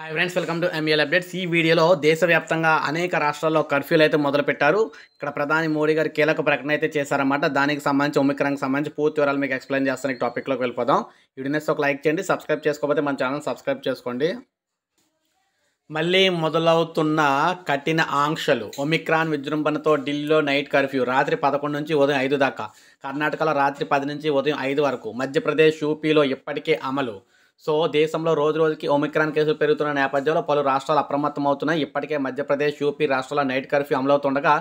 hi friends welcome to ML updates ఈ వీడియోలో దేశవ్యాప్తంగా అనేక రాష్ట్రాల్లో కర్ఫ్యూలు అయితే మొదలుపెట్టారు ఇక్కడ ప్రధాని మోడీ గారు కీలక ప్రకటన అయితే చేశారన్నమాట దానికి సంబంధించి ఒమిక్రాన్కి సంబంధించి పూర్తి వివరాలు మీకు ఎక్స్ప్లెయిన్ చేస్తాను ఈ టాపిక్లోకి వెళ్ళిపోదాం వీడియోస్ ఒక లైక్ చేయండి సబ్స్క్రైబ్ చేసుకోకపోతే మన ఛానల్ సబ్స్క్రైబ్ చేసుకోండి మళ్ళీ మొదలవుతున్న కఠిన ఆంక్షలు ఒమిక్రాన్ విజృంభణతో ఢిల్లీలో నైట్ కర్ఫ్యూ రాత్రి పదకొండు నుంచి ఉదయం ఐదు దాకా కర్ణాటకలో రాత్రి పది నుంచి ఉదయం ఐదు వరకు మధ్యప్రదేశ్ యూపీలో ఇప్పటికే అమలు సో దేశంలో రోజు రోజుకి ఒమిక్రాన్ కేసులు పెరుగుతున్న నేపథ్యంలో పలు రాష్ట్రాలు అప్రమత్తమవుతున్నాయి ఇప్పటికే మధ్యప్రదేశ్ యూపీ రాష్ట్రాల నైట్ కర్ఫ్యూ అమలవుతుండగా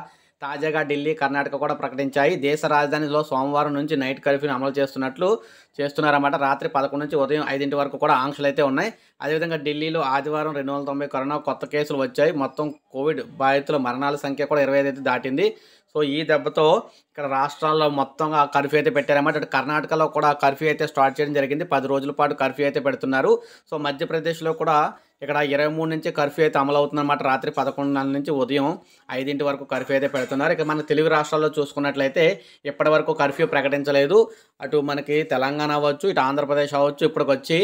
తాజాగా ఢిల్లీ కర్ణాటక కూడా ప్రకటించాయి దేశ రాజధానిలో సోమవారం నుంచి నైట్ కర్ఫ్యూని అమలు చేస్తున్నట్లు చేస్తున్నారన్నమాట రాత్రి పదకొండు నుంచి ఉదయం ఐదింటి వరకు కూడా ఆంక్షలు అయితే ఉన్నాయి అదేవిధంగా ఢిల్లీలో ఆదివారం రెండు వందల తొంభై కరోనా కొత్త కేసులు వచ్చాయి మొత్తం కోవిడ్ బాధితుల మరణాల సంఖ్య కూడా ఇరవై ఐదు దాటింది సో ఈ దెబ్బతో ఇక్కడ రాష్ట్రాల్లో మొత్తంగా కర్ఫ్యూ అయితే పెట్టారన్నమాట కర్ణాటకలో కూడా కర్ఫ్యూ అయితే స్టార్ట్ చేయడం జరిగింది పది రోజుల పాటు కర్ఫ్యూ అయితే పెడుతున్నారు సో మధ్యప్రదేశ్లో కూడా ఇక్కడ ఇరవై మూడు నుంచి కర్ఫ్యూ అయితే అమలు అవుతుందన్నమాట రాత్రి పదకొండున్నర నుంచి ఉదయం ఐదింటి వరకు కర్ఫ్యూ అయితే పెడుతున్నారు ఇక మన తెలుగు రాష్ట్రాల్లో చూసుకున్నట్లయితే ఇప్పటి వరకు కర్ఫ్యూ ప్రకటించలేదు అటు మనకి తెలంగాణ అవ్వచ్చు ఇటు ఆంధ్రప్రదేశ్ అవ్వచ్చు ఇప్పటికి వచ్చి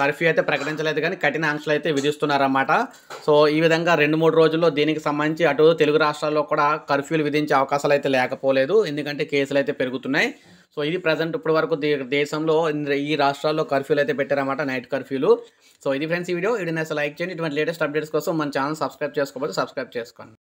కర్ఫ్యూ అయితే ప్రకటించలేదు కానీ కఠిన ఆంక్షలు అయితే విధిస్తున్నారన్నమాట సో ఈ విధంగా రెండు మూడు రోజుల్లో దీనికి సంబంధించి అటు తెలుగు రాష్ట్రాల్లో కూడా కర్ఫ్యూలు విధించే అవకాశాలు అయితే లేకపోలేదు ఎందుకంటే కేసులు అయితే పెరుగుతున్నాయి సో ఇది ప్రజెంట్ ఇప్పటి వరకు దేశంలో ఈ రాష్ట్రాల్లో కర్ఫ్యూలు అయితే పెట్టారన్నమాట నైట్ కర్ఫ్యూలు సో ఇది ఫ్రెండ్స్ ఈ వీడియో ఇది నేను లైక్ చేయండి ఇటువంటి లేటెస్ట్ అప్డేట్స్ కోసం మన ఛానల్ సబ్స్క్రైబ్ చేసుకోబోతే సబ్స్క్రైబ్ చేసుకోండి